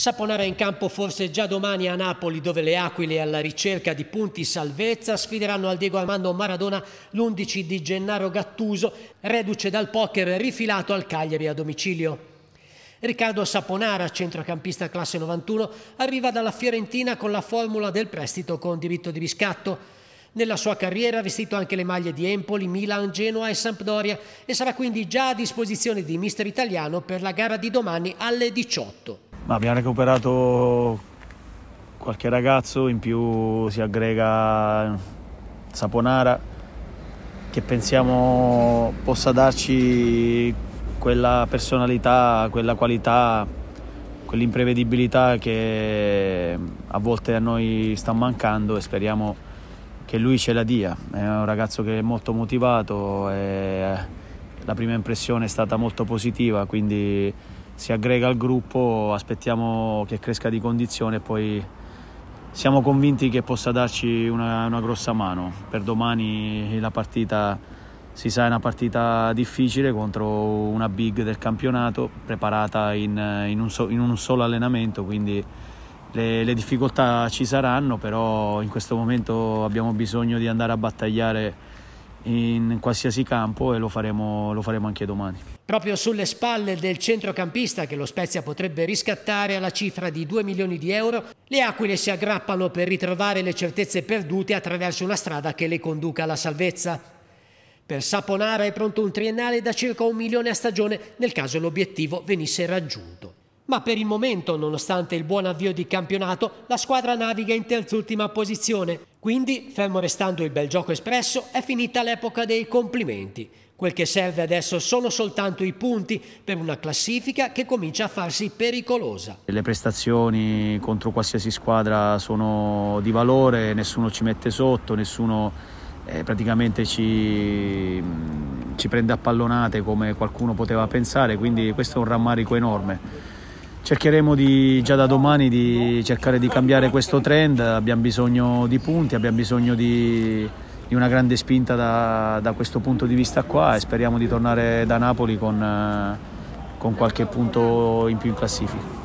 Saponara in campo forse già domani a Napoli, dove le Aquile alla ricerca di punti salvezza sfideranno al Diego Armando Maradona l'11 di Gennaro Gattuso, reduce dal poker rifilato al Cagliari a domicilio. Riccardo Saponara, centrocampista classe 91, arriva dalla Fiorentina con la formula del prestito con diritto di riscatto. Nella sua carriera ha vestito anche le maglie di Empoli, Milan, Genoa e Sampdoria e sarà quindi già a disposizione di mister italiano per la gara di domani alle 18. Ma abbiamo recuperato qualche ragazzo, in più si aggrega Saponara che pensiamo possa darci quella personalità, quella qualità, quell'imprevedibilità che a volte a noi sta mancando e speriamo che lui ce la dia. È un ragazzo che è molto motivato, la prima impressione è stata molto positiva, quindi si aggrega al gruppo, aspettiamo che cresca di condizione e poi siamo convinti che possa darci una, una grossa mano. Per domani la partita si sa è una partita difficile contro una big del campionato preparata in, in, un, so, in un, solo allenamento, quindi le, le difficoltà ci saranno, però in questo momento abbiamo bisogno di andare a battagliare in qualsiasi campo e lo faremo, lo faremo, anche domani. Proprio sulle spalle del centrocampista che lo Spezia potrebbe riscattare alla cifra di 2 milioni di euro, le Aquile si aggrappano per ritrovare le certezze perdute attraverso una strada che le conduca alla salvezza. Per Saponara è pronto un triennale da circa un milione a stagione nel caso l'obiettivo venisse raggiunto. Ma per il momento, nonostante il buon avvio di campionato, la squadra naviga in terz'ultima posizione, quindi, fermo restando il bel gioco espresso, è finita l'epoca dei complimenti. Quel che serve adesso sono soltanto i punti per una classifica che comincia a farsi pericolosa. Le prestazioni contro qualsiasi squadra sono di valore, nessuno ci mette sotto, nessuno eh, praticamente ci, mm, ci prende a pallonate come qualcuno poteva pensare, quindi questo è un rammarico enorme. Cercheremo di, già da domani di cercare di cambiare questo trend, abbiamo bisogno di punti, abbiamo bisogno di, di una grande spinta da, da, questo punto di vista qua e speriamo di tornare da Napoli con, eh, con qualche punto in più in classifica.